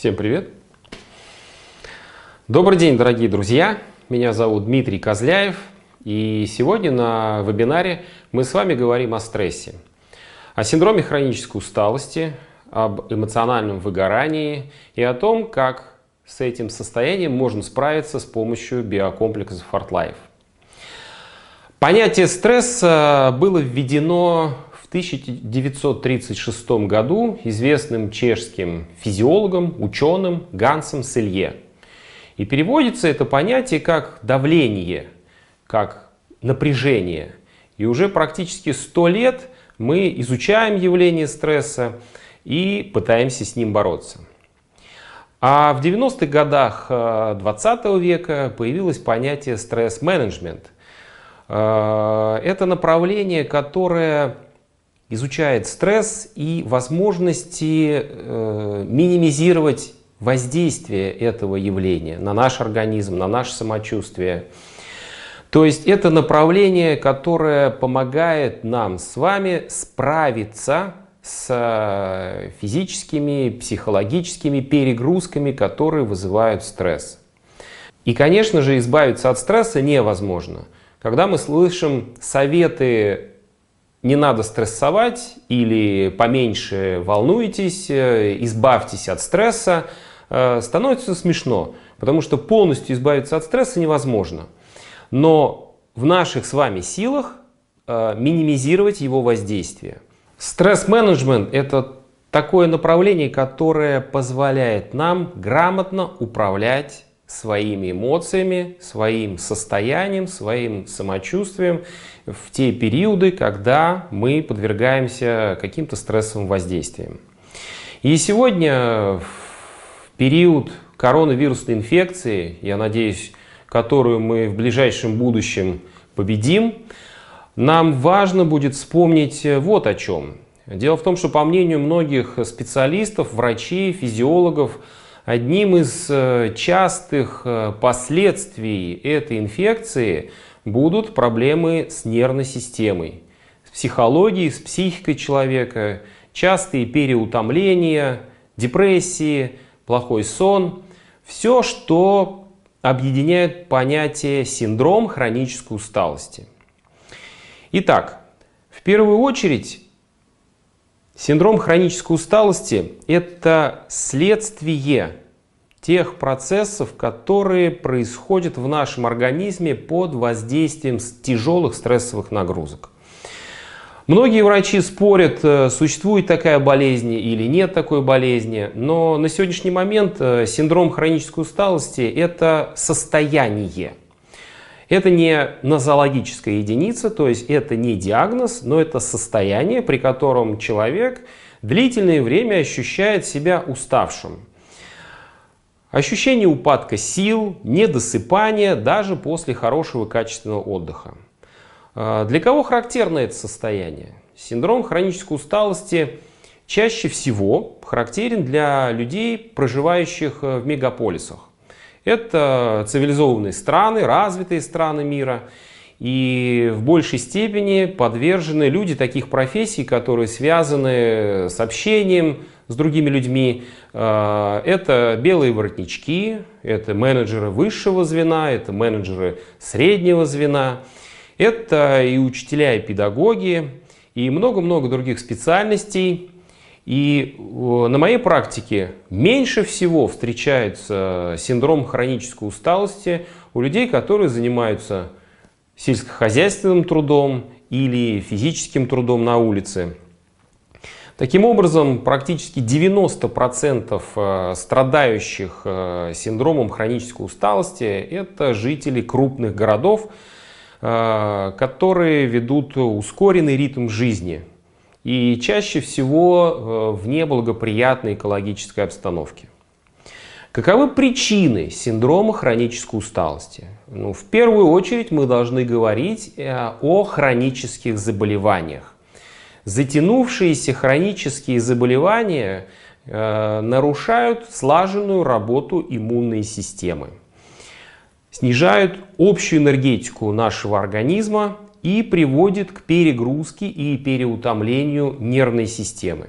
Всем привет! Добрый день, дорогие друзья! Меня зовут Дмитрий Козляев, и сегодня на вебинаре мы с вами говорим о стрессе, о синдроме хронической усталости, об эмоциональном выгорании и о том, как с этим состоянием можно справиться с помощью биокомплексов FortLife. Понятие стресса было введено 1936 году известным чешским физиологом, ученым Гансом Селье. И переводится это понятие как давление, как напряжение. И уже практически 100 лет мы изучаем явление стресса и пытаемся с ним бороться. А в 90-х годах 20 э, века появилось понятие стресс-менеджмент. Э, это направление, которое изучает стресс и возможности э, минимизировать воздействие этого явления на наш организм, на наше самочувствие. То есть это направление, которое помогает нам с вами справиться с э, физическими, психологическими перегрузками, которые вызывают стресс. И, конечно же, избавиться от стресса невозможно. Когда мы слышим советы не надо стрессовать или поменьше волнуйтесь, э, избавьтесь от стресса, э, становится смешно, потому что полностью избавиться от стресса невозможно. Но в наших с вами силах э, минимизировать его воздействие. Стресс-менеджмент – это такое направление, которое позволяет нам грамотно управлять своими эмоциями, своим состоянием, своим самочувствием в те периоды, когда мы подвергаемся каким-то стрессовым воздействиям. И сегодня в период коронавирусной инфекции, я надеюсь, которую мы в ближайшем будущем победим, нам важно будет вспомнить э, вот о чем. Дело в том, что по мнению многих специалистов, врачей, физиологов, Одним из э, частых э, последствий этой инфекции будут проблемы с нервной системой, с психологией, с психикой человека, частые переутомления, депрессии, плохой сон. Все, что объединяет понятие синдром хронической усталости. Итак, в первую очередь Синдром хронической усталости – это следствие тех процессов, которые происходят в нашем организме под воздействием тяжелых стрессовых нагрузок. Многие врачи спорят, э, существует такая болезнь или нет такой болезни, но на сегодняшний момент э, синдром хронической усталости – это состояние – это не нозологическая единица, то есть это не диагноз, но это состояние, при котором человек длительное время ощущает себя уставшим. Ощущение упадка сил, недосыпание даже после хорошего качественного отдыха. А, для кого характерно это состояние? Синдром хронической усталости чаще всего характерен для людей, проживающих э, в мегаполисах. Это цивилизованные страны, развитые страны мира. И в большей степени подвержены люди таких профессий, которые связаны с общением с другими людьми. Э, это белые воротнички, это менеджеры высшего звена, это менеджеры среднего звена, это и учителя, и педагоги, и много-много других специальностей, и на моей практике меньше всего встречается синдром хронической усталости у людей, которые занимаются сельскохозяйственным трудом или физическим трудом на улице. Таким образом, практически 90% э, страдающих э, синдромом хронической усталости – это жители крупных городов, э, которые ведут ускоренный ритм жизни – и чаще всего э, в неблагоприятной экологической обстановке. Каковы причины синдрома хронической усталости? Ну, в первую очередь мы должны говорить э, о хронических заболеваниях. Затянувшиеся хронические заболевания э, нарушают слаженную работу иммунной системы, снижают общую энергетику нашего организма и приводит к перегрузке и переутомлению нервной системы.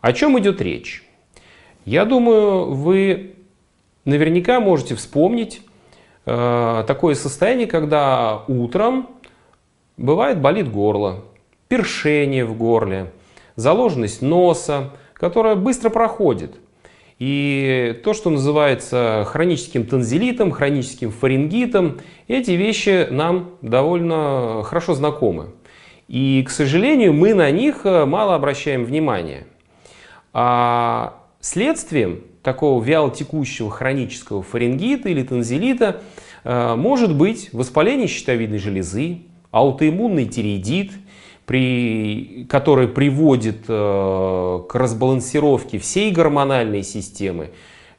О чем идет речь? Я думаю, вы наверняка можете вспомнить э, такое состояние, когда утром бывает болит горло, першение в горле, заложенность носа, которая быстро проходит. И то, что называется хроническим танзелитом, хроническим фарингитом, эти вещи нам довольно хорошо знакомы. И, к сожалению, мы на них э, мало обращаем внимания. А следствием такого вялотекущего хронического фарингита или танзелита э, может быть воспаление щитовидной железы, аутоиммунный тиреидит – при, который приводит э, к разбалансировке всей гормональной системы,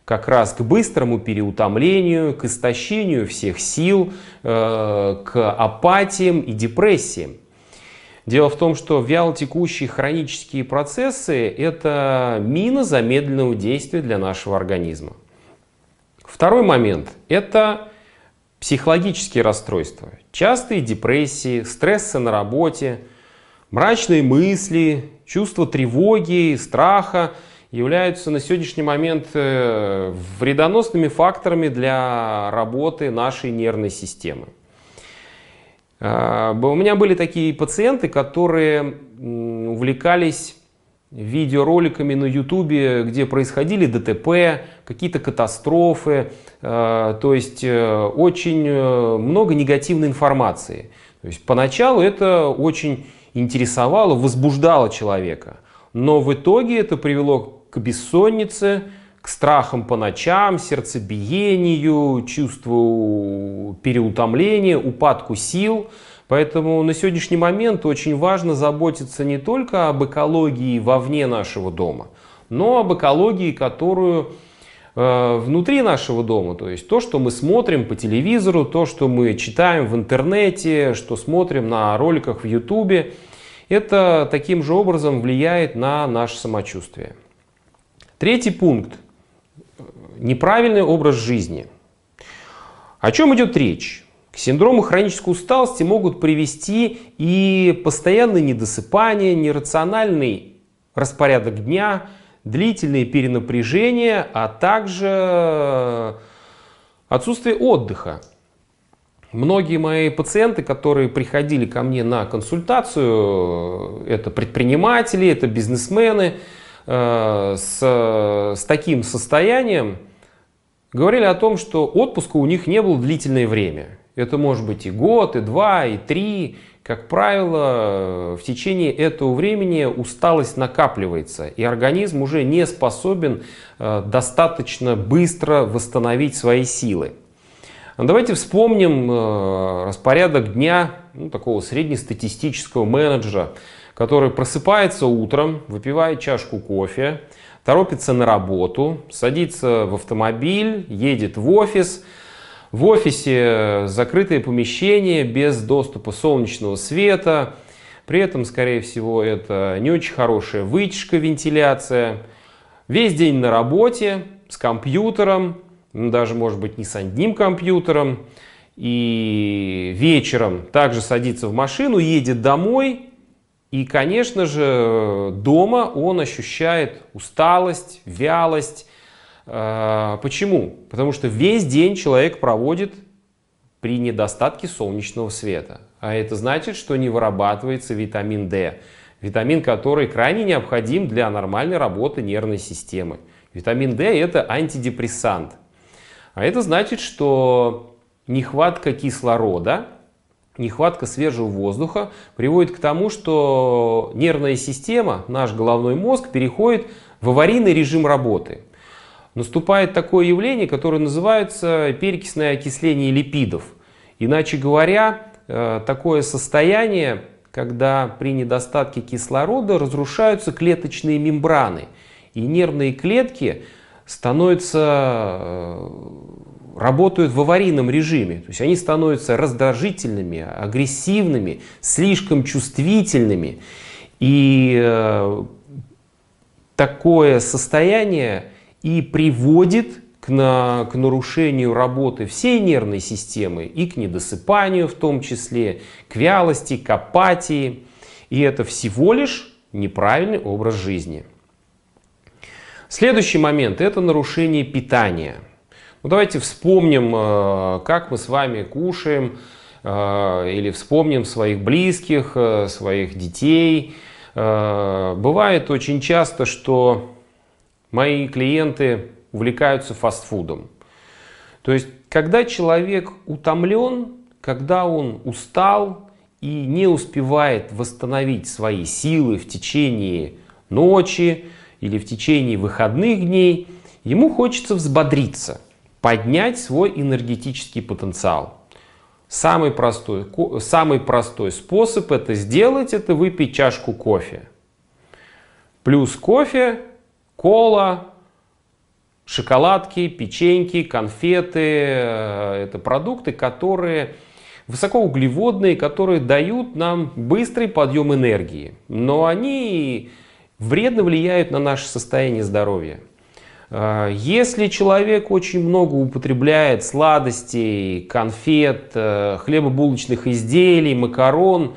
как раз к быстрому переутомлению, к истощению всех сил, э, к апатиям и депрессиям. Дело в том, что вялотекущие хронические процессы – это мина замедленного действия для нашего организма. Второй момент – это психологические расстройства. Частые депрессии, стрессы на работе – Мрачные мысли, чувство тревоги, страха являются на сегодняшний момент э, вредоносными факторами для работы нашей нервной системы. Э, у меня были такие пациенты, которые увлекались видеороликами на ютубе, где происходили ДТП, какие-то катастрофы, э, то есть очень много негативной информации. То есть поначалу это очень интересовало, возбуждало человека. Но в итоге это привело к бессоннице, к страхам по ночам, сердцебиению, чувству переутомления, упадку сил. Поэтому на сегодняшний момент очень важно заботиться не только об экологии вовне нашего дома, но об экологии, которую Э, внутри нашего дома, то есть то, что мы смотрим по телевизору, то, что мы читаем в интернете, что смотрим на роликах в ютубе, это таким же образом влияет на наше самочувствие. Третий пункт – неправильный образ жизни. О чем идет речь? К синдрому хронической усталости могут привести и постоянное недосыпание, нерациональный распорядок дня – длительные перенапряжения, а также э, отсутствие отдыха. Многие мои пациенты, которые приходили ко мне на консультацию, э, это предприниматели, это бизнесмены э, с, с таким состоянием, говорили о том, что отпуска у них не было длительное время. Это может быть и год, и два, и три, как правило, в течение этого времени усталость накапливается, и организм уже не способен э, достаточно быстро восстановить свои силы. Давайте вспомним э, распорядок дня ну, такого среднестатистического менеджера, который просыпается утром, выпивает чашку кофе, торопится на работу, садится в автомобиль, едет в офис – в офисе, закрытое помещение без доступа солнечного света. При этом, скорее всего, это не очень хорошая вытяжка, вентиляция. Весь день на работе, с компьютером, ну, даже, может быть, не с одним компьютером. И вечером также садится в машину, едет домой. И, конечно же, дома он ощущает усталость, вялость, а, почему? Потому что весь день человек проводит при недостатке солнечного света. А это значит, что не вырабатывается витамин D. Витамин, который крайне необходим для нормальной работы нервной системы. Витамин D – это антидепрессант. А это значит, что нехватка кислорода, нехватка свежего воздуха приводит к тому, что нервная система, наш головной мозг переходит в аварийный режим работы – наступает такое явление, которое называется перекисное окисление липидов. Иначе говоря, э, такое состояние, когда при недостатке кислорода разрушаются клеточные мембраны, и нервные клетки становятся, э, работают в аварийном режиме. То есть они становятся раздражительными, агрессивными, слишком чувствительными. И э, такое состояние и приводит к, на, к нарушению работы всей нервной системы и к недосыпанию в том числе, к вялости, к апатии. И это всего лишь неправильный образ жизни. Следующий момент – это нарушение питания. Ну, давайте вспомним, э, как мы с вами кушаем, э, или вспомним своих близких, э, своих детей. Бывает очень часто, что Мои клиенты увлекаются фастфудом. То есть, когда человек утомлен, когда он устал и не успевает восстановить свои силы в течение ночи или в течение выходных дней, ему хочется взбодриться, поднять свой энергетический потенциал. Самый простой, самый простой способ это сделать, это выпить чашку кофе. Плюс кофе кола, шоколадки, печеньки, конфеты. Э, это продукты, которые высокоуглеводные, которые дают нам быстрый подъем энергии. Но они вредно влияют на наше состояние здоровья. Э, если человек очень много употребляет сладостей, конфет, э, хлебобулочных изделий, макарон,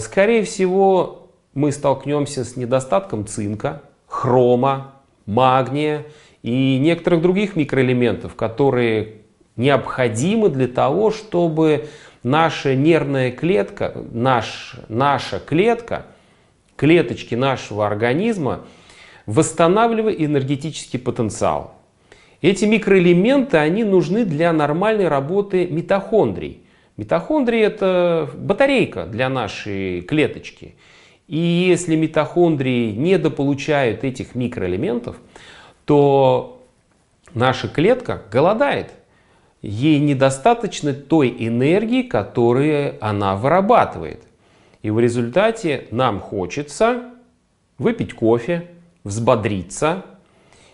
скорее всего, мы столкнемся с недостатком цинка, хрома, магния и некоторых других микроэлементов, которые необходимы для того, чтобы наша нервная клетка, наш, наша клетка, клеточки нашего организма восстанавливали энергетический потенциал. Эти микроэлементы, они нужны для нормальной работы митохондрий. Митохондрии – это батарейка для нашей клеточки – и если митохондрии недополучают этих микроэлементов, то наша клетка голодает. Ей недостаточно той энергии, которую она вырабатывает. И в результате нам хочется выпить кофе, взбодриться.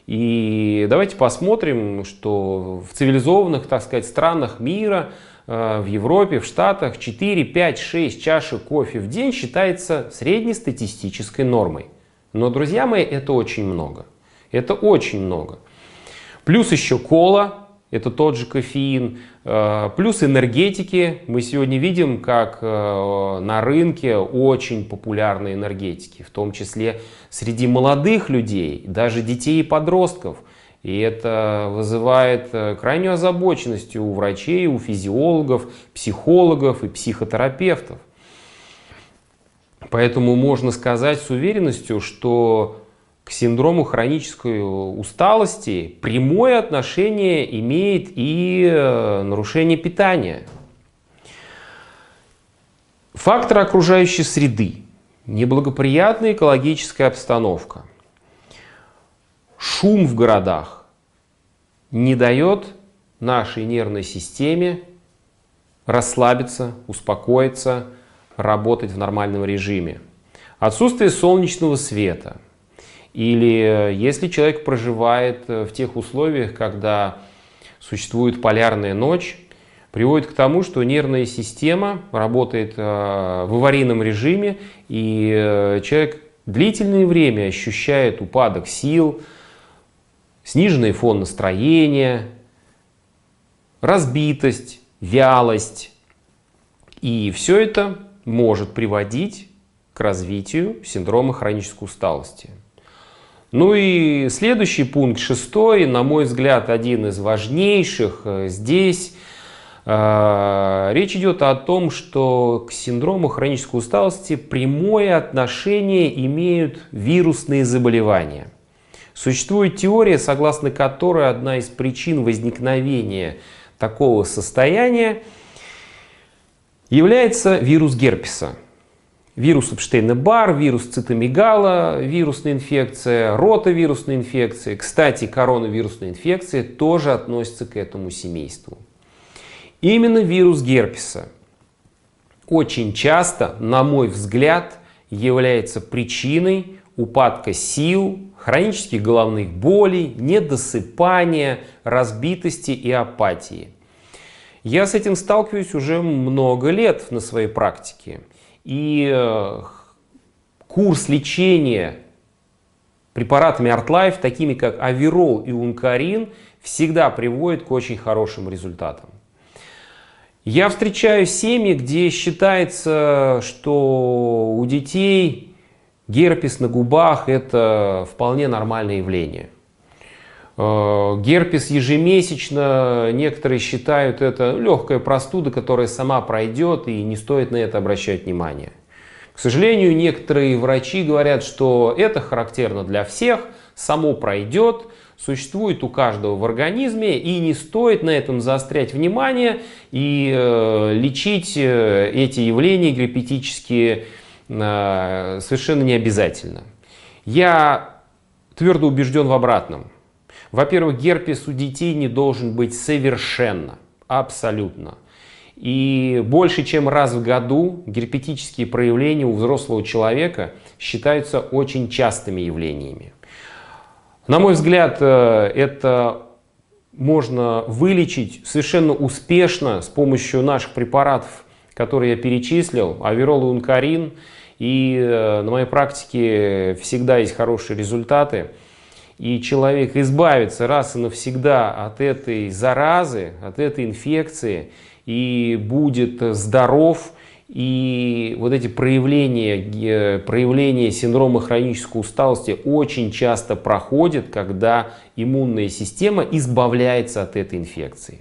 И давайте посмотрим, что в цивилизованных, так сказать, странах мира Э, в Европе, в Штатах 4, 5, 6 чашек кофе в день считается среднестатистической нормой. Но, друзья мои, это очень много. Это очень много. Плюс еще кола, это тот же кофеин, э, плюс энергетики. Мы сегодня видим, как э, на рынке очень популярны энергетики, в том числе среди молодых людей, даже детей и подростков – и это вызывает э, крайнюю озабоченность у врачей, у физиологов, психологов и психотерапевтов. Поэтому можно сказать с уверенностью, что к синдрому хронической э, усталости прямое отношение имеет и э, нарушение питания. Факторы окружающей среды. Неблагоприятная экологическая обстановка – шум в городах не дает нашей нервной системе расслабиться, успокоиться, работать в нормальном режиме. Отсутствие солнечного света. Или э, если человек проживает э, в тех условиях, когда существует полярная ночь, приводит к тому, что нервная система работает э, в аварийном режиме, и человек длительное время ощущает упадок сил, сниженный фон настроения, разбитость, вялость. И все это может приводить к развитию синдрома хронической усталости. Ну и следующий пункт, шестой, на мой взгляд, один из важнейших. Э, здесь э, речь идет о том, что к синдрому хронической усталости прямое отношение имеют вирусные заболевания – Существует теория, согласно которой одна из причин возникновения такого состояния является вирус герпеса. Вирус Эпштейна-Бар, вирус цитомегала, вирусная инфекция, ротовирусная инфекция. Кстати, коронавирусная инфекция тоже относится к этому семейству. Именно вирус герпеса очень часто, на мой взгляд, является причиной упадка сил, хронических головных болей, недосыпания, разбитости и апатии. Я с этим сталкиваюсь уже много лет на своей практике. И э, курс лечения препаратами ArtLife, такими как Аверол и Ункарин, всегда приводит к очень хорошим результатам. Я встречаю семьи, где считается, что у детей Герпес на губах – это вполне нормальное явление. Э, герпес ежемесячно, некоторые считают это ну, легкая простуда, которая сама пройдет, и не стоит на это обращать внимание. К сожалению, некоторые врачи говорят, что это характерно для всех, само пройдет, существует у каждого в организме, и не стоит на этом заострять внимание и э, лечить э, эти явления герпетические Э, совершенно не обязательно. Я твердо убежден в обратном. Во-первых, герпес у детей не должен быть совершенно, абсолютно. И больше чем раз в году герпетические проявления у взрослого человека считаются очень частыми явлениями. На мой взгляд, э, это можно вылечить совершенно успешно с помощью наших препаратов, которые я перечислил, аверол и ункарин – и э, на моей практике всегда есть хорошие результаты. И человек избавится раз и навсегда от этой заразы, от этой инфекции, и будет здоров. И вот эти проявления, э, проявления синдрома хронической усталости очень часто проходят, когда иммунная система избавляется от этой инфекции.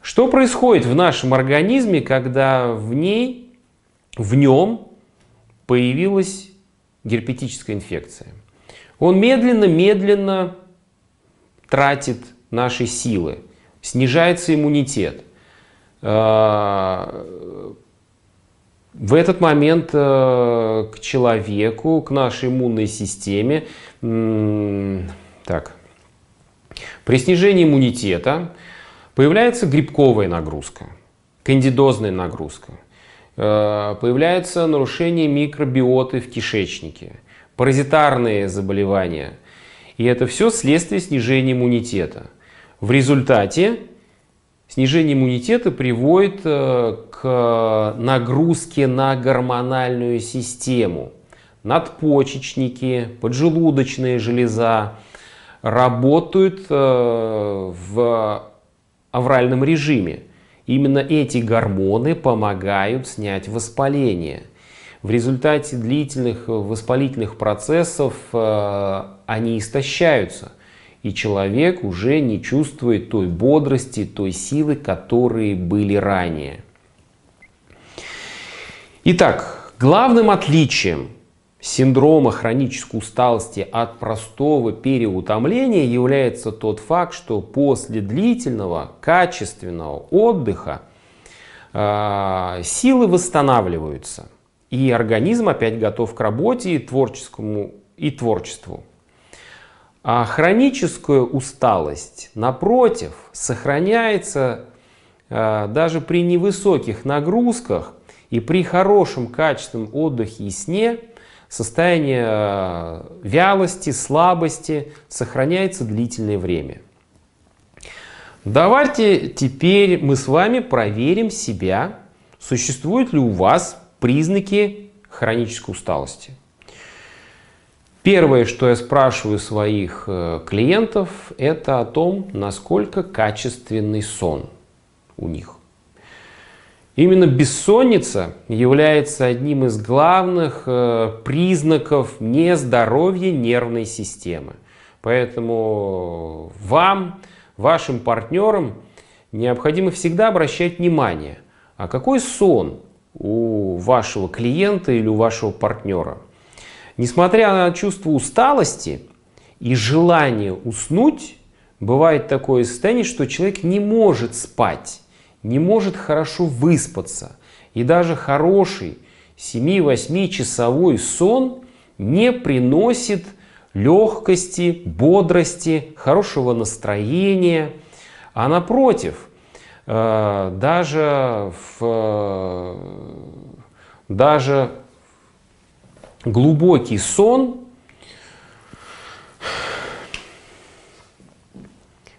Что происходит в нашем организме, когда в ней, в нем появилась герпетическая инфекция. Он медленно-медленно тратит наши силы, снижается иммунитет. А, в этот момент э, к человеку, к нашей иммунной системе, так, при снижении иммунитета появляется грибковая нагрузка, кандидозная нагрузка. Э, появляется нарушение микробиоты в кишечнике, паразитарные заболевания. И это все следствие снижения иммунитета. В результате снижение иммунитета приводит э, к нагрузке на гормональную систему. Надпочечники, поджелудочная железа работают э, в авральном режиме. Именно эти гормоны помогают снять воспаление. В результате длительных э, воспалительных процессов э, они истощаются, и человек уже не чувствует той бодрости, той силы, которые были ранее. Итак, главным отличием синдрома хронической усталости от простого переутомления является тот факт, что после длительного качественного отдыха э, силы восстанавливаются, и организм опять готов к работе и творческому и творчеству. А хроническая усталость, напротив, сохраняется э, даже при невысоких нагрузках и при хорошем качественном отдыхе и сне – состояние э, вялости, слабости сохраняется длительное время. Давайте теперь мы с вами проверим себя, существуют ли у вас признаки хронической усталости. Первое, что я спрашиваю своих э, клиентов, это о том, насколько качественный сон у них. Именно бессонница является одним из главных э, признаков нездоровья нервной системы. Поэтому э, вам, вашим партнерам необходимо всегда обращать внимание, а какой сон у вашего клиента или у вашего партнера. Несмотря на чувство усталости и желание уснуть, бывает такое состояние, что человек не может спать не может хорошо выспаться. И даже хороший 7-8 часовой сон не приносит легкости, бодрости, хорошего настроения. А напротив, э, даже, в, э, даже глубокий сон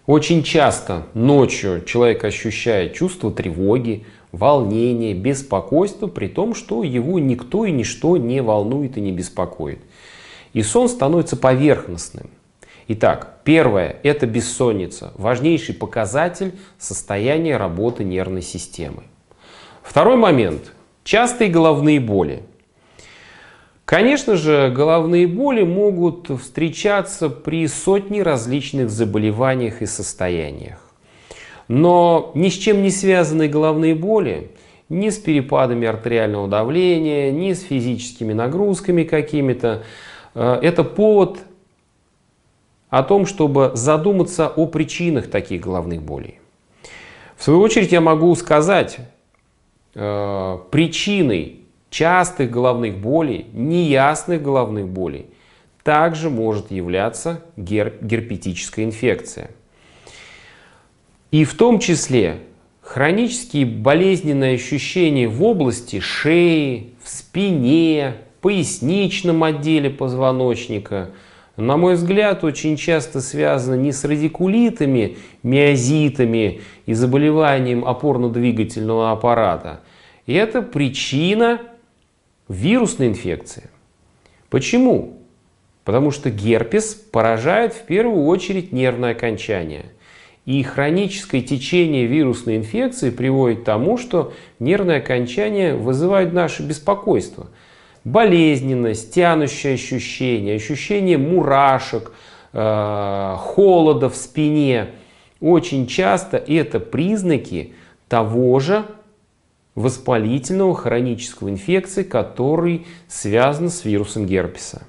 очень часто ночью человек ощущает чувство тревоги, волнения, беспокойства, при том, что его никто и ничто не волнует и не беспокоит. И сон становится поверхностным. Итак, первое – это бессонница, важнейший показатель состояния работы нервной системы. Второй момент – частые головные боли. Конечно же, головные боли могут встречаться при сотне различных заболеваниях и состояниях. Но ни с чем не связаны головные боли, ни с перепадами артериального давления, ни с физическими нагрузками какими-то. Э, это повод о том, чтобы задуматься о причинах таких головных болей. В свою очередь я могу сказать, э, причиной частых головных болей, неясных головных болей, также может являться гер герпетическая инфекция. И в том числе хронические болезненные ощущения в области шеи, в спине, поясничном отделе позвоночника, на мой взгляд, очень часто связано не с радикулитами, миозитами и заболеванием опорно-двигательного аппарата. И это причина вирусной инфекции. Почему? Потому что герпес поражает в первую очередь нервное окончание. И хроническое течение вирусной инфекции приводит к тому, что нервное окончание вызывает наше беспокойство. Болезненность, тянущее ощущение, ощущение мурашек, э, холода в спине. Очень часто это признаки того же воспалительного хронического инфекции, который связан с вирусом герпеса.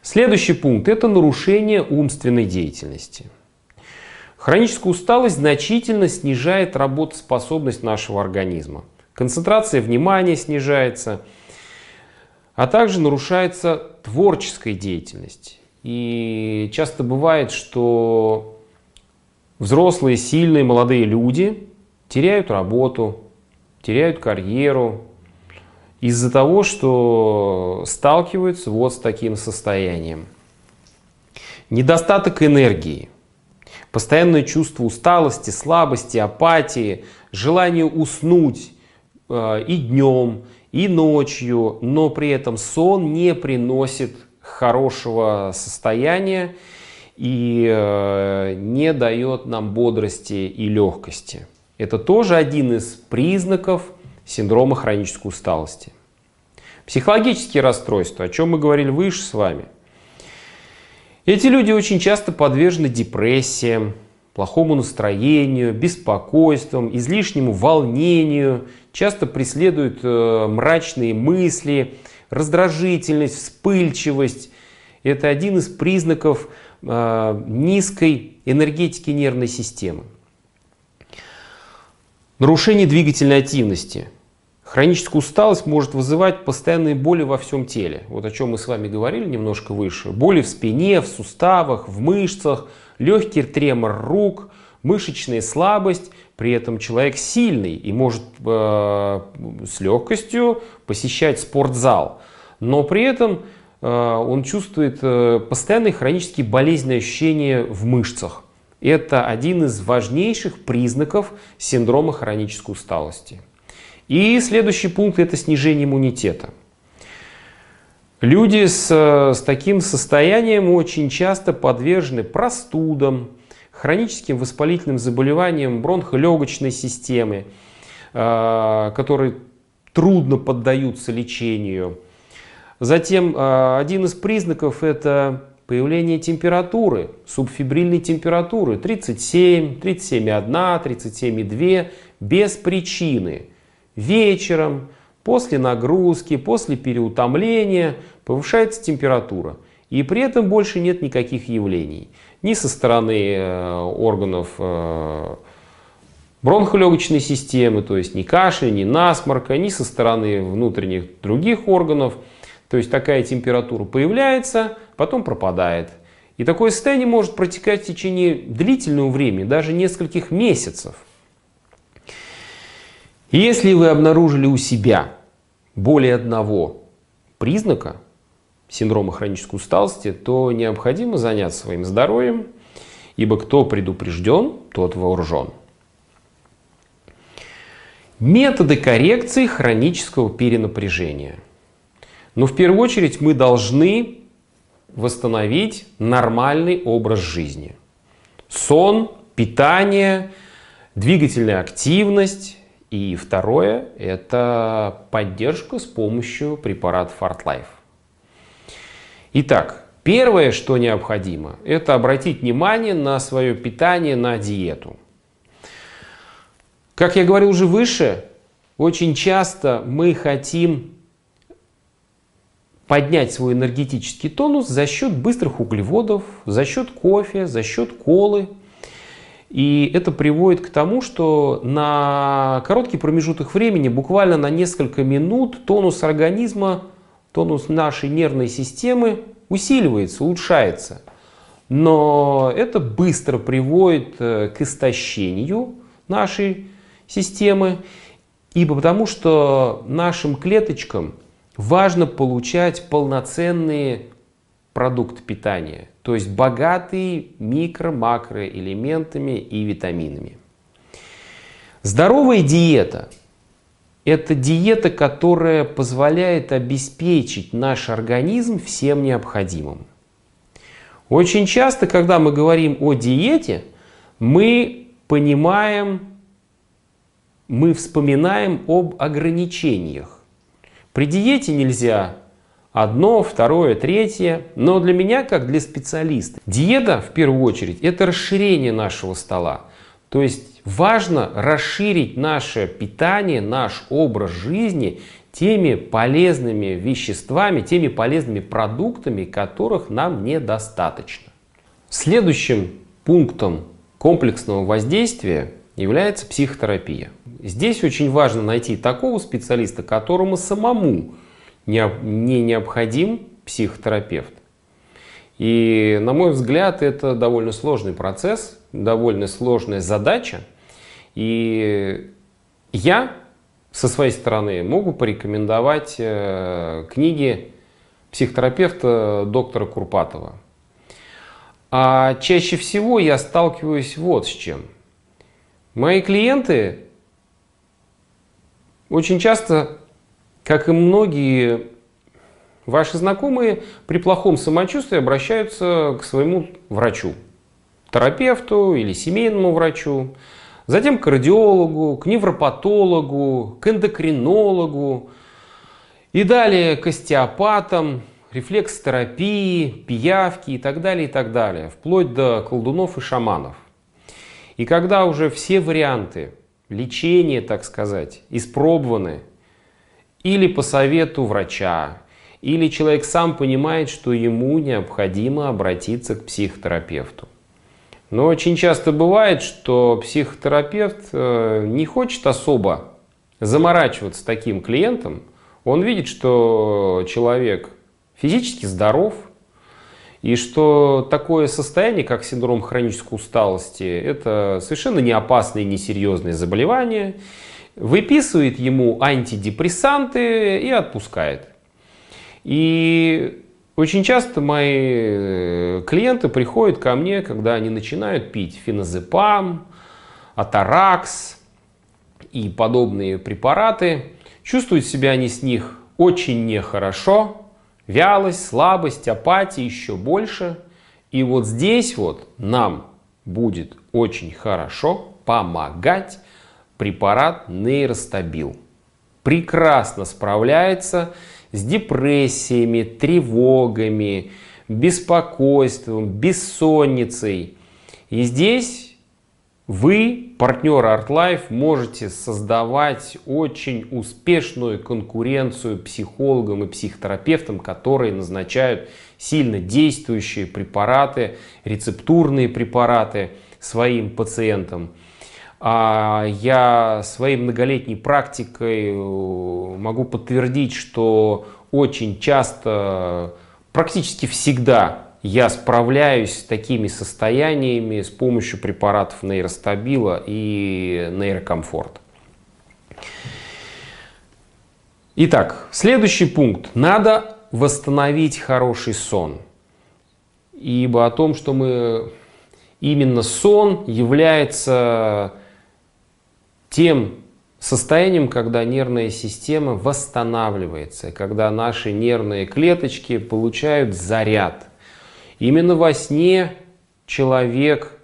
Следующий пункт – это нарушение умственной деятельности. Хроническая усталость значительно снижает работоспособность нашего организма. Концентрация внимания снижается, а также нарушается творческая деятельность. И часто бывает, что взрослые, сильные, молодые люди теряют работу, теряют карьеру из-за того, что сталкиваются вот с таким состоянием. Недостаток энергии, постоянное чувство усталости, слабости, апатии, желание уснуть э, и днем, и ночью, но при этом сон не приносит хорошего состояния и э, не дает нам бодрости и легкости. Это тоже один из признаков синдрома хронической усталости. Психологические расстройства, о чем мы говорили выше с вами. Эти люди очень часто подвержены депрессиям, плохому настроению, беспокойствам, излишнему волнению, часто преследуют э, мрачные мысли, раздражительность, вспыльчивость. Это один из признаков э, низкой энергетики нервной системы. Нарушение двигательной активности. Хроническая усталость может вызывать постоянные боли во всем теле. Вот о чем мы с вами говорили немножко выше. Боли в спине, в суставах, в мышцах, легкий тремор рук, мышечная слабость. При этом человек сильный и может э, с легкостью посещать спортзал. Но при этом э, он чувствует э, постоянные хронические болезненные ощущения в мышцах. Это один из важнейших признаков синдрома хронической усталости. И следующий пункт – это снижение иммунитета. Люди с, с таким состоянием очень часто подвержены простудам, хроническим воспалительным заболеваниям бронхолегочной системы, э, которые трудно поддаются лечению. Затем э, один из признаков – это появление температуры, субфибрильной температуры 37, 37,1, 37,2 без причины. Вечером, после нагрузки, после переутомления повышается температура. И при этом больше нет никаких явлений. Ни со стороны э, органов э, бронхолегочной системы, то есть ни кашля, ни насморка, ни со стороны внутренних других органов. То есть такая температура появляется, потом пропадает. И такое состояние может протекать в течение длительного времени, даже нескольких месяцев. И если вы обнаружили у себя более одного признака синдрома хронической усталости, то необходимо заняться своим здоровьем, ибо кто предупрежден, тот вооружен. Методы коррекции хронического перенапряжения. Но в первую очередь мы должны восстановить нормальный образ жизни. Сон, питание, двигательная активность. И второе – это поддержка с помощью препарата FartLife. Итак, Первое, что необходимо, это обратить внимание на свое питание, на диету. Как я говорил уже выше, очень часто мы хотим поднять свой энергетический тонус за счет быстрых углеводов, за счет кофе, за счет колы. И это приводит к тому, что на короткий промежуток времени, буквально на несколько минут, тонус организма, тонус нашей нервной системы усиливается, улучшается. Но это быстро приводит э, к истощению нашей системы, ибо потому что нашим клеточкам – важно получать полноценные продукты питания, то есть богатые микро-макроэлементами и витаминами. Здоровая диета – это диета, которая позволяет обеспечить наш организм всем необходимым. Очень часто, когда мы говорим о диете, мы понимаем, мы вспоминаем об ограничениях. При диете нельзя одно, второе, третье. Но для меня, как для специалиста, диета в первую очередь это расширение нашего стола. То есть важно расширить наше питание, наш образ жизни теми полезными веществами, теми полезными продуктами, которых нам недостаточно. Следующим пунктом комплексного воздействия является психотерапия. Здесь очень важно найти такого специалиста, которому самому не, не необходим психотерапевт. И, на мой взгляд, это довольно сложный процесс, довольно сложная задача. И я со своей стороны могу порекомендовать э, книги психотерапевта доктора Курпатова. А чаще всего я сталкиваюсь вот с чем. Мои клиенты очень часто, как и многие ваши знакомые, при плохом самочувствии обращаются к своему врачу, терапевту или семейному врачу, затем к кардиологу, к невропатологу, к эндокринологу и далее к остеопатам, рефлексотерапии, пиявки и так далее, и так далее, вплоть до колдунов и шаманов. И когда уже все варианты лечение, так сказать, испробованы, или по совету врача, или человек сам понимает, что ему необходимо обратиться к психотерапевту. Но очень часто бывает, что психотерапевт э, не хочет особо заморачиваться с таким клиентом. Он видит, что человек физически здоров, и что такое состояние, как синдром хронической усталости, это совершенно не опасное и несерьезное заболевание, выписывает ему антидепрессанты и отпускает. И очень часто мои э, клиенты приходят ко мне, когда они начинают пить феназепам, атаракс и подобные препараты. Чувствуют себя они с них очень нехорошо, вялость, слабость, апатия еще больше. И вот здесь вот нам будет очень хорошо помогать препарат нейростабил. Прекрасно справляется с депрессиями, тревогами, беспокойством, бессонницей. И здесь вы, партнеры ArtLife, можете создавать очень успешную конкуренцию психологам и психотерапевтам, которые назначают сильно действующие препараты, рецептурные препараты своим пациентам. А, я своей многолетней практикой э, могу подтвердить, что очень часто, практически всегда я справляюсь с такими состояниями с помощью препаратов нейростабила и Нейрокомфорт. Итак, следующий пункт. Надо восстановить хороший сон. Ибо о том, что мы... Именно сон является тем состоянием, когда нервная система восстанавливается, когда наши нервные клеточки получают заряд – Именно во сне человек,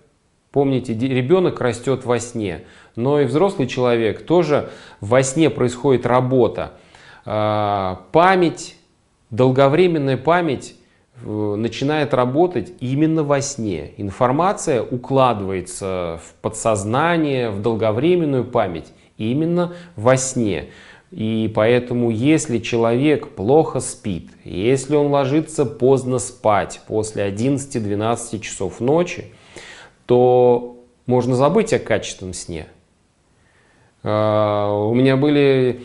помните, ребенок растет во сне, но и взрослый человек тоже во сне происходит работа. А, память, долговременная память э, начинает работать именно во сне. Информация укладывается в подсознание, в долговременную память именно во сне. И поэтому, если человек плохо спит, если он ложится поздно спать после 11-12 часов ночи, то можно забыть о качественном сне. А, у меня были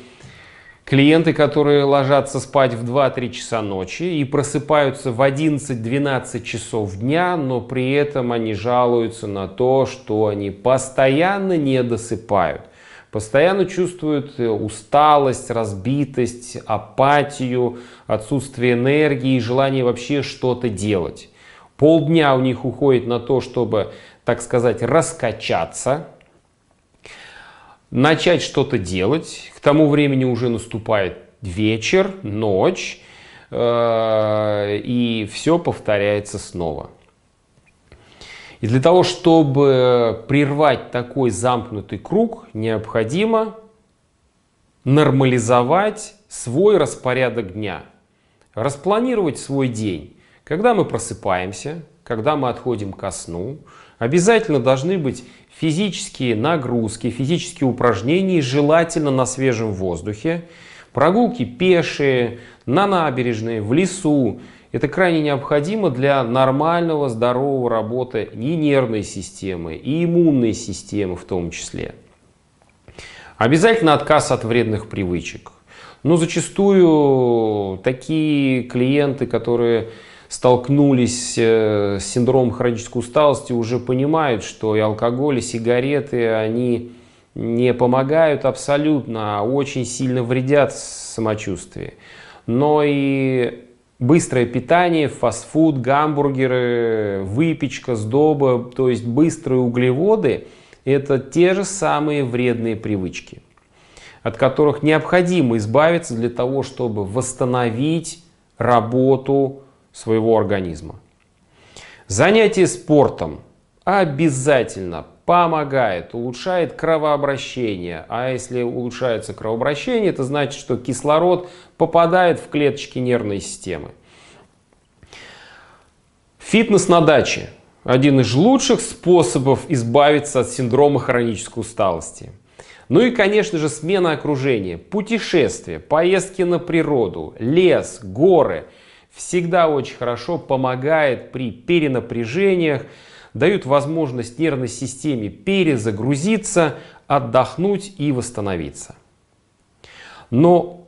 клиенты, которые ложатся спать в 2-3 часа ночи и просыпаются в 11-12 часов дня, но при этом они жалуются на то, что они постоянно не досыпают постоянно чувствуют э, усталость, разбитость, апатию, отсутствие энергии и желание вообще что-то делать. Полдня у них уходит на то, чтобы, так сказать, раскачаться, начать что-то делать. К тому времени уже наступает вечер, ночь, э, и все повторяется снова. И для того, чтобы прервать такой замкнутый круг, необходимо нормализовать свой распорядок дня, распланировать свой день. Когда мы просыпаемся, когда мы отходим ко сну, обязательно должны быть физические нагрузки, физические упражнения, желательно на свежем воздухе, прогулки пешие, на набережной, в лесу, это крайне необходимо для нормального, здорового работы и нервной системы, и иммунной системы в том числе. Обязательно отказ от вредных привычек. Но зачастую такие клиенты, которые столкнулись э, с синдромом хронической усталости, уже понимают, что и алкоголь, и сигареты, они не помогают абсолютно, а очень сильно вредят самочувствию. Но и быстрое питание, фастфуд, гамбургеры, выпечка, сдоба, то есть быстрые углеводы – это те же самые вредные привычки, от которых необходимо избавиться для того, чтобы восстановить работу своего организма. Занятие спортом обязательно помогает, улучшает кровообращение. А если улучшается кровообращение, это значит, что кислород попадает в клеточки нервной системы. Фитнес на даче – один из лучших способов избавиться от синдрома хронической усталости. Ну и, конечно же, смена окружения, путешествия, поездки на природу, лес, горы – всегда очень хорошо помогает при перенапряжениях, дают возможность нервной системе перезагрузиться, отдохнуть и восстановиться. Но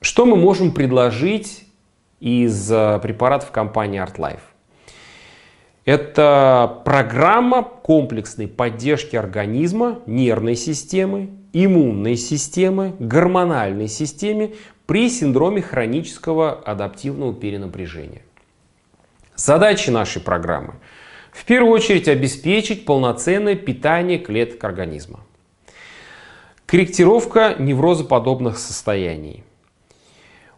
что мы можем предложить из э, препаратов компании ArtLife? Это программа комплексной поддержки организма, нервной системы, иммунной системы, гормональной системы при синдроме хронического адаптивного перенапряжения. Задачи нашей программы – в первую очередь обеспечить полноценное питание клеток организма. Корректировка неврозоподобных состояний.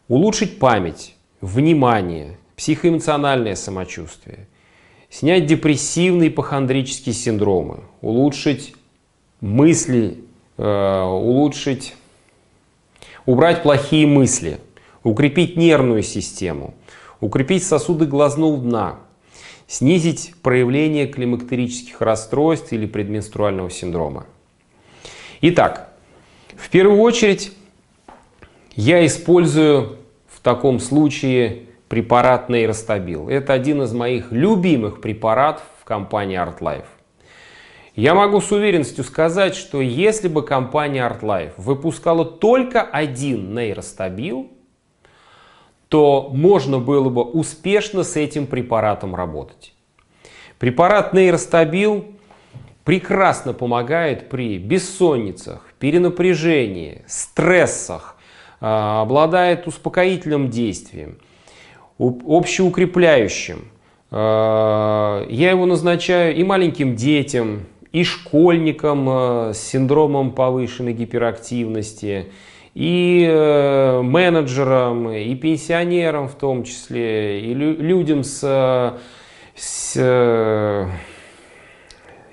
Улучшить память, внимание, психоэмоциональное самочувствие. Снять депрессивные ипохондрические синдромы. Улучшить мысли, э, улучшить, убрать плохие мысли. Укрепить нервную систему. Укрепить сосуды глазного дна снизить проявление климактерических расстройств или предменструального синдрома. Итак, в первую очередь я использую в таком случае препарат нейростабил. Это один из моих любимых препаратов в компании ArtLife. Я могу с уверенностью сказать, что если бы компания ArtLife выпускала только один нейростабил, то можно было бы успешно с этим препаратом работать. Препарат нейростабил прекрасно помогает при бессонницах, перенапряжении, стрессах, а, обладает успокоительным действием, общеукрепляющим. А, я его назначаю и маленьким детям, и школьникам а, с синдромом повышенной гиперактивности, и э, менеджерам, и пенсионерам в том числе, и людям с, э, с э,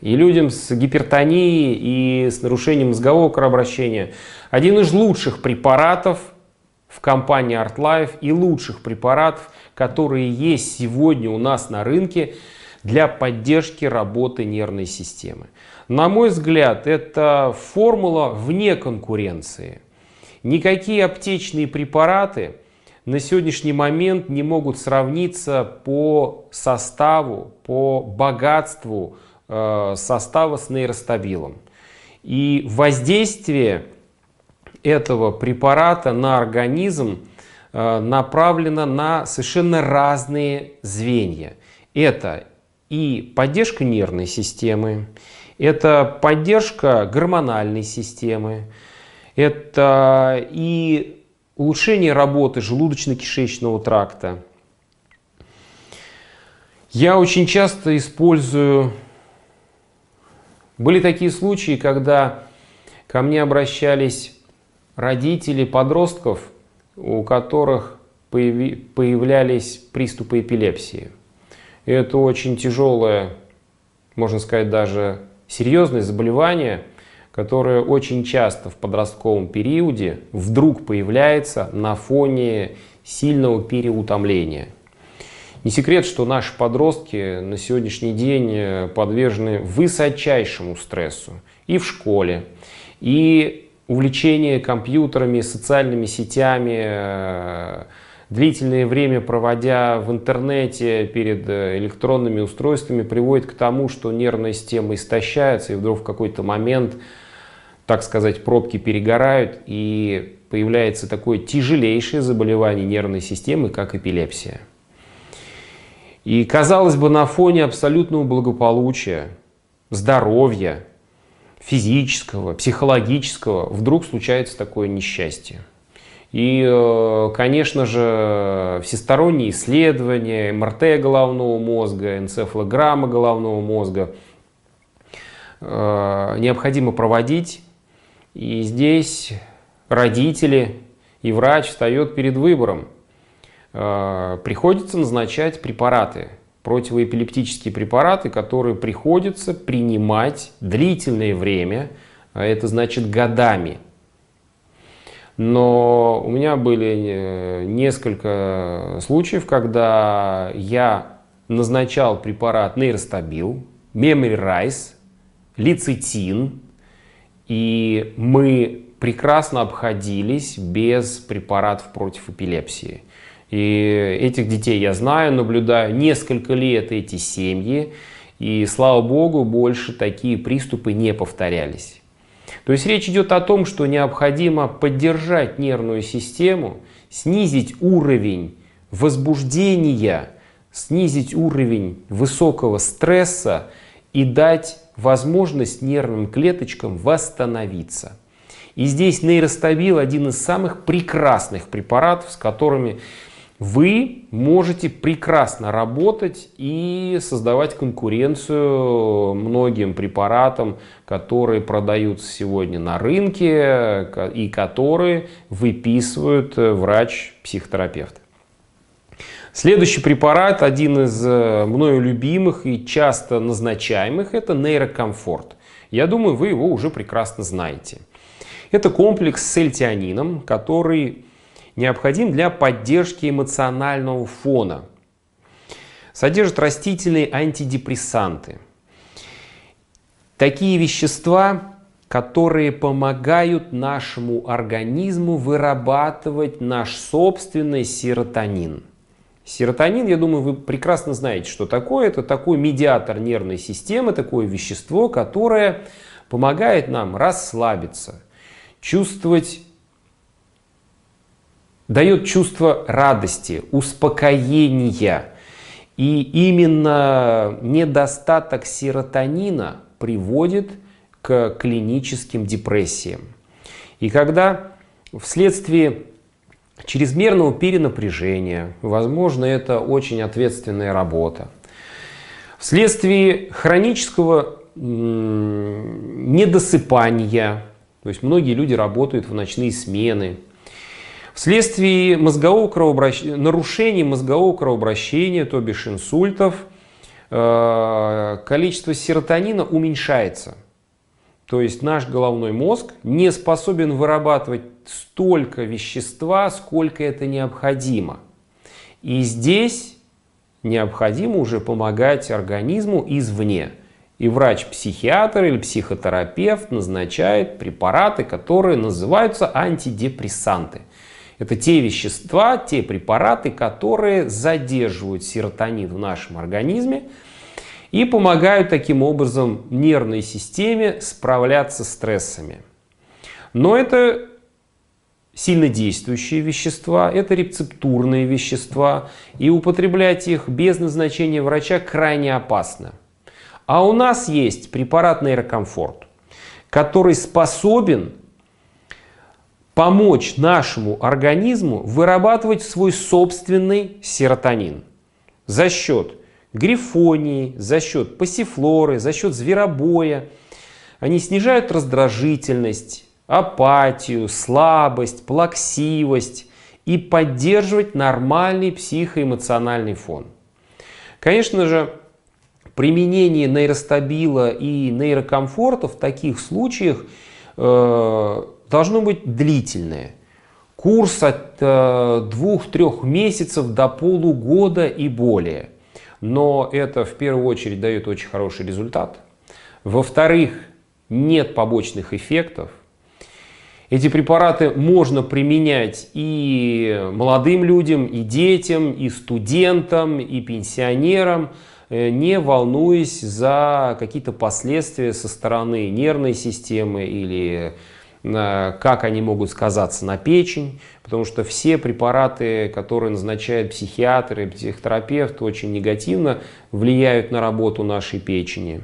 и людям с гипертонией и с нарушением мозгового кровообращения. Один из лучших препаратов в компании ArtLife и лучших препаратов, которые есть сегодня у нас на рынке для поддержки работы нервной системы. На мой взгляд, это формула вне конкуренции – Никакие аптечные препараты на сегодняшний момент не могут сравниться по составу, по богатству э, состава с нейростабилом. И воздействие этого препарата на организм э, направлено на совершенно разные звенья. Это и поддержка нервной системы, это поддержка гормональной системы, это и улучшение работы желудочно-кишечного тракта. Я очень часто использую... Были такие случаи, когда ко мне обращались родители подростков, у которых появлялись приступы эпилепсии. И это очень тяжелое, можно сказать, даже серьезное заболевание – которое очень часто в подростковом периоде вдруг появляется на фоне сильного переутомления. Не секрет, что наши подростки на сегодняшний день э, подвержены высочайшему стрессу и в школе, и увлечение компьютерами, социальными сетями, э, длительное время проводя в интернете перед э, электронными устройствами приводит к тому, что нервная система истощается и вдруг в какой-то момент – так сказать, пробки перегорают, и появляется такое тяжелейшее заболевание нервной системы, как эпилепсия. И, казалось бы, на фоне абсолютного благополучия, здоровья, физического, психологического, вдруг случается такое несчастье. И, э, конечно же, всесторонние исследования, МРТ головного мозга, энцефалограмма головного мозга э, необходимо проводить и здесь родители и врач встает перед выбором. Э, приходится назначать препараты, противоэпилептические препараты, которые приходится принимать длительное время, а это значит годами. Но у меня были э, несколько случаев, когда я назначал препарат нейростабил, меморирайз, лицетин, и мы прекрасно обходились без препаратов против эпилепсии. И этих детей я знаю, наблюдаю несколько лет эти семьи. И слава богу, больше такие приступы не повторялись. То есть речь идет о том, что необходимо поддержать нервную систему, снизить уровень возбуждения, снизить уровень высокого стресса и дать возможность нервным клеточкам восстановиться. И здесь нейростабил один из самых прекрасных препаратов, с которыми вы можете прекрасно работать и создавать конкуренцию многим препаратам, которые продаются сегодня на рынке и которые выписывают э, врач-психотерапевт. Следующий препарат, один из э, мною любимых и часто назначаемых, это нейрокомфорт. Я думаю, вы его уже прекрасно знаете. Это комплекс с эльтианином, который необходим для поддержки эмоционального фона. Содержит растительные антидепрессанты. Такие вещества, которые помогают нашему организму вырабатывать наш собственный серотонин. Серотонин, я думаю, вы прекрасно знаете, что такое. Это такой медиатор нервной системы, такое вещество, которое помогает нам расслабиться, чувствовать, дает чувство радости, успокоения. И именно недостаток серотонина приводит к клиническим депрессиям. И когда вследствие чрезмерного перенапряжения, возможно, это очень ответственная работа. Вследствие хронического недосыпания, то есть многие люди работают в ночные смены, вследствие мозгового кровообращ... нарушений мозгового кровообращения, то бишь инсультов, э, количество серотонина уменьшается – то есть наш головной мозг не способен вырабатывать столько вещества, сколько это необходимо. И здесь необходимо уже помогать организму извне. И врач-психиатр или психотерапевт назначает препараты, которые называются антидепрессанты. Это те вещества, те препараты, которые задерживают серотонин в нашем организме, и помогают таким образом нервной системе справляться с стрессами. Но это сильнодействующие вещества, это рецептурные вещества, и употреблять их без назначения врача крайне опасно. А у нас есть препарат нейрокомфорт, который способен помочь нашему организму вырабатывать свой собственный серотонин за счет грифонии, за счет пассифлоры, за счет зверобоя. Они снижают раздражительность, апатию, слабость, плаксивость и поддерживать нормальный психоэмоциональный фон. Конечно же, применение нейростабила и нейрокомфорта в таких случаях э, должно быть длительное. Курс от э, 2-3 месяцев до полугода и более – но это в первую очередь дает очень хороший результат. Во-вторых, нет побочных эффектов. Эти препараты можно применять и молодым людям, и детям, и студентам, и пенсионерам, э, не волнуясь за какие-то последствия со стороны нервной системы или Э, как они могут сказаться на печень, потому что все препараты, которые назначают психиатры, психотерапевты, очень негативно влияют на работу нашей печени.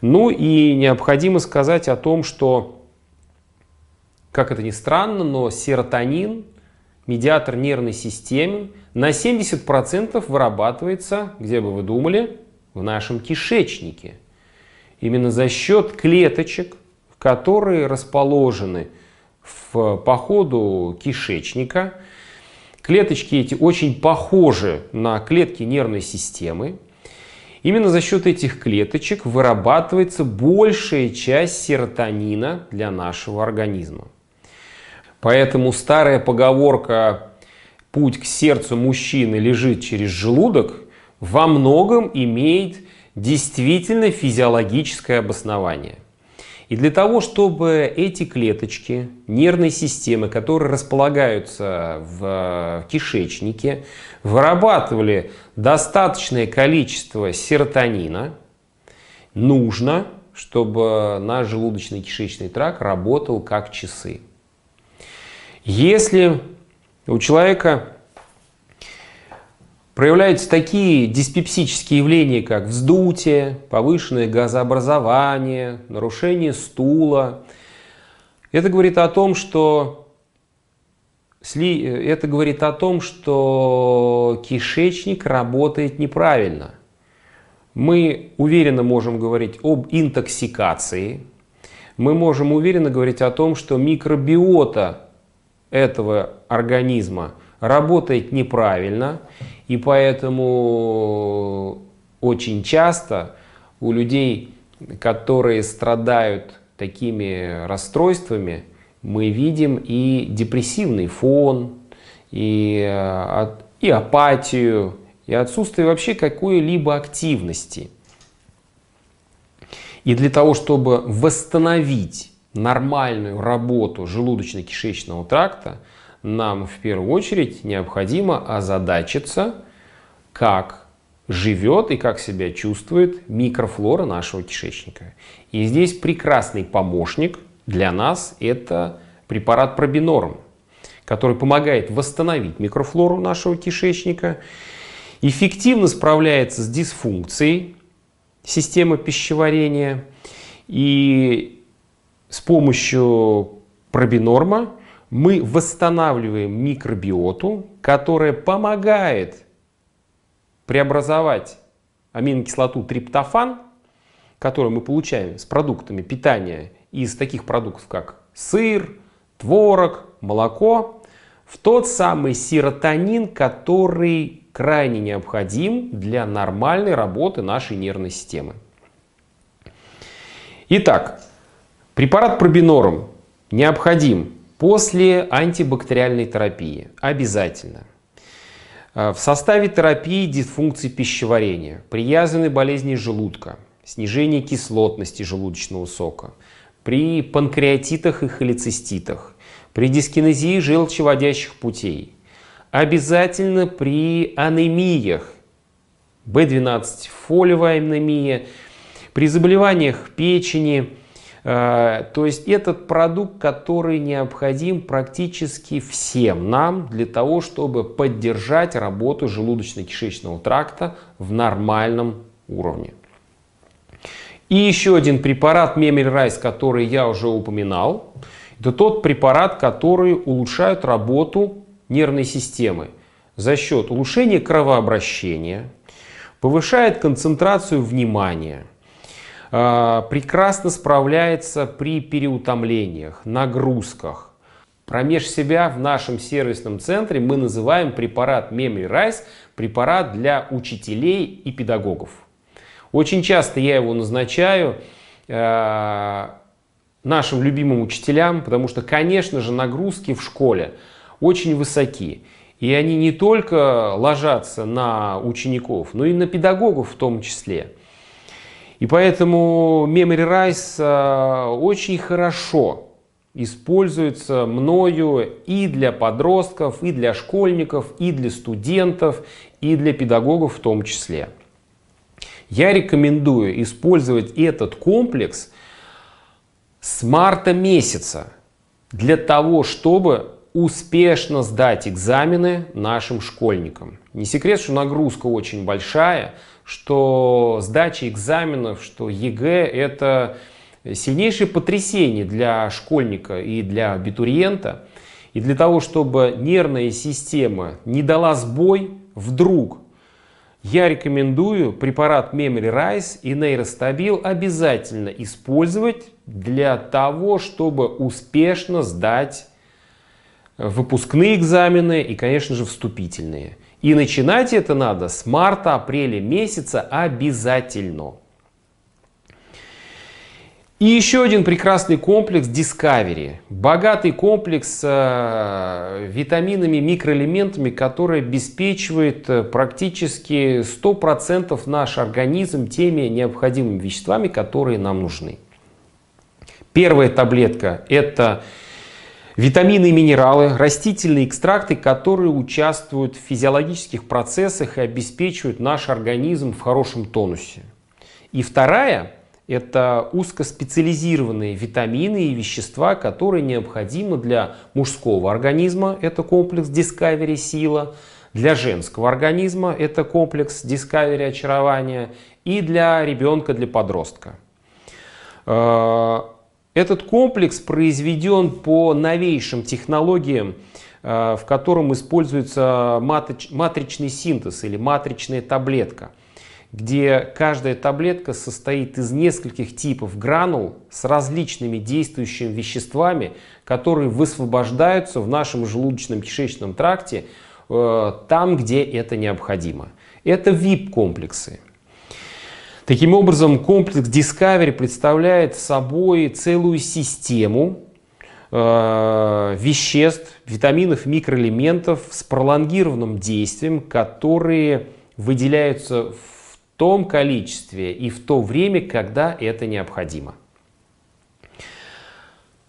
Ну и необходимо сказать о том, что, как это ни странно, но серотонин, медиатор нервной системы, на 70% вырабатывается, где бы вы думали, в нашем кишечнике. Именно за счет клеточек, которые расположены в, по ходу кишечника. Клеточки эти очень похожи на клетки нервной системы. Именно за счет этих клеточек вырабатывается большая часть серотонина для нашего организма. Поэтому старая поговорка «путь к сердцу мужчины лежит через желудок» во многом имеет действительно физиологическое обоснование. И для того, чтобы эти клеточки нервной системы, которые располагаются э, в кишечнике, вырабатывали достаточное количество серотонина, нужно, чтобы наш желудочно-кишечный тракт работал как часы. Если у человека Проявляются такие диспепсические явления, как вздутие, повышенное газообразование, нарушение стула. Это говорит о том, что это говорит о том, что кишечник работает неправильно. Мы уверенно можем говорить об интоксикации. Мы можем уверенно говорить о том, что микробиота этого организма – работает неправильно, и поэтому очень часто у людей, которые страдают такими расстройствами, мы видим и депрессивный фон, и, э, и апатию, и отсутствие вообще какой-либо активности. И для того, чтобы восстановить нормальную работу желудочно-кишечного тракта, нам в первую очередь необходимо озадачиться, как живет и как себя чувствует микрофлора нашего кишечника. И здесь прекрасный помощник для нас – это препарат пробинорм, который помогает восстановить микрофлору нашего кишечника, эффективно справляется с дисфункцией системы пищеварения и с помощью пробинорма – мы восстанавливаем микробиоту, которая помогает преобразовать аминокислоту триптофан, которую мы получаем с продуктами питания из таких продуктов, как сыр, творог, молоко, в тот самый серотонин, который крайне необходим для нормальной работы нашей нервной системы. Итак, препарат пробинорум необходим После антибактериальной терапии обязательно. Э, в составе терапии дисфункции пищеварения, приязненной болезни желудка, снижение кислотности желудочного сока, при панкреатитах и холециститах, при дискинезии желчеводящих путей, обязательно при анемиях, B12 фолиевая анемия, при заболеваниях печени – Э, то есть этот продукт, который необходим практически всем нам для того, чтобы поддержать работу желудочно-кишечного тракта в нормальном уровне. И еще один препарат Мемельрайс, который я уже упоминал, это тот препарат, который улучшает работу нервной системы за счет улучшения кровообращения, повышает концентрацию внимания – а, прекрасно справляется при переутомлениях, нагрузках. Промеж себя в нашем сервисном центре мы называем препарат Memory Rise препарат для учителей и педагогов. Очень часто я его назначаю э, нашим любимым учителям, потому что, конечно же, нагрузки в школе очень высоки. И они не только ложатся на учеников, но и на педагогов в том числе. И поэтому Memory Rice э, очень хорошо используется мною и для подростков, и для школьников, и для студентов, и для педагогов в том числе. Я рекомендую использовать этот комплекс с марта месяца для того, чтобы успешно сдать экзамены нашим школьникам. Не секрет, что нагрузка очень большая – что сдача экзаменов, что ЕГЭ – это сильнейшее потрясение для школьника и для абитуриента. И для того, чтобы нервная система не дала сбой, вдруг я рекомендую препарат Memory Rise и Neurostabil обязательно использовать для того, чтобы успешно сдать выпускные экзамены и, конечно же, вступительные. И начинать это надо с марта-апреля месяца обязательно. И еще один прекрасный комплекс Discovery. Богатый комплекс э, витаминами, микроэлементами, который обеспечивает э, практически 100% наш организм теми необходимыми веществами, которые нам нужны. Первая таблетка – это витамины и минералы, растительные экстракты, которые участвуют в физиологических процессах и обеспечивают наш организм в хорошем тонусе. И вторая – это узкоспециализированные витамины и вещества, которые необходимы для мужского организма, это комплекс Discovery Сила, для женского организма, это комплекс Discovery Очарования, и для ребенка, для подростка. Э, этот комплекс произведен по новейшим технологиям, э, в котором используется матричный синтез или матричная таблетка, где каждая таблетка состоит из нескольких типов гранул с различными действующими веществами, которые высвобождаются в нашем желудочно-кишечном тракте э, там, где это необходимо. Это VIP-комплексы. Таким образом, комплекс Discovery представляет собой целую систему э, веществ, витаминов, микроэлементов с пролонгированным действием, которые выделяются в том количестве и в то время, когда это необходимо.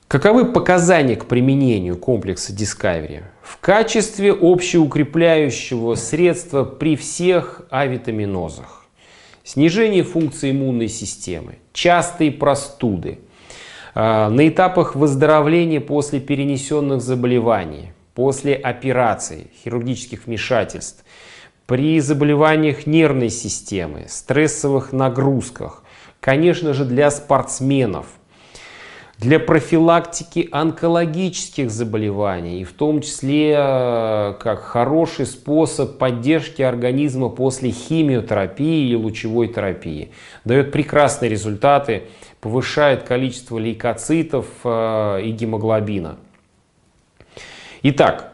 Каковы показания к применению комплекса Discovery? В качестве общеукрепляющего средства при всех авитаминозах снижение функции иммунной системы, частые простуды, а, на этапах выздоровления после перенесенных заболеваний, после операций, хирургических вмешательств, при заболеваниях нервной системы, стрессовых нагрузках, конечно же для спортсменов – для профилактики онкологических заболеваний, и в том числе э, как хороший способ поддержки организма после химиотерапии или лучевой терапии. Дает прекрасные результаты, повышает количество лейкоцитов э, и гемоглобина. Итак,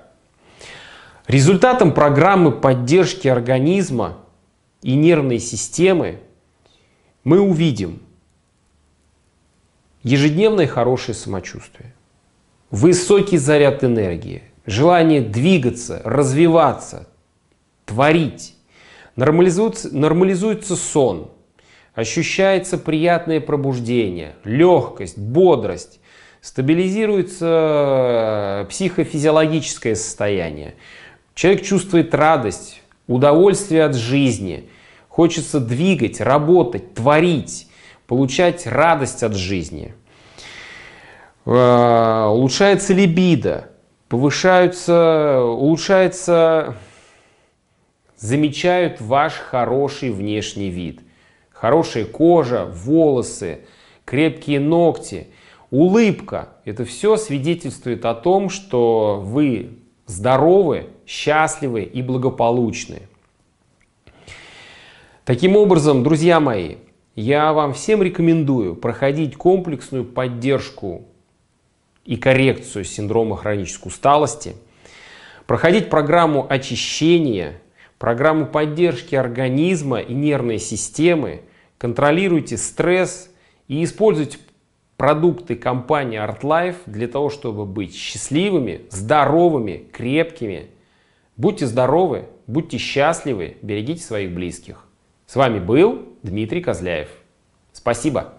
результатом программы поддержки организма и нервной системы мы увидим – Ежедневное хорошее самочувствие, высокий заряд энергии, желание двигаться, развиваться, творить. Нормализуется, нормализуется сон, ощущается приятное пробуждение, легкость, бодрость, стабилизируется э, психофизиологическое состояние. Человек чувствует радость, удовольствие от жизни, хочется двигать, работать, творить получать радость от жизни. Э, улучшается либидо, повышаются, улучшается, замечают ваш хороший внешний вид. Хорошая кожа, волосы, крепкие ногти, улыбка. Это все свидетельствует о том, что вы здоровы, счастливы и благополучны. Таким образом, друзья мои, я вам всем рекомендую проходить комплексную поддержку и коррекцию синдрома хронической усталости, проходить программу очищения, программу поддержки организма и нервной системы, контролируйте стресс и используйте продукты компании ArtLife для того, чтобы быть счастливыми, здоровыми, крепкими. Будьте здоровы, будьте счастливы, берегите своих близких. С вами был Дмитрий Козляев. Спасибо.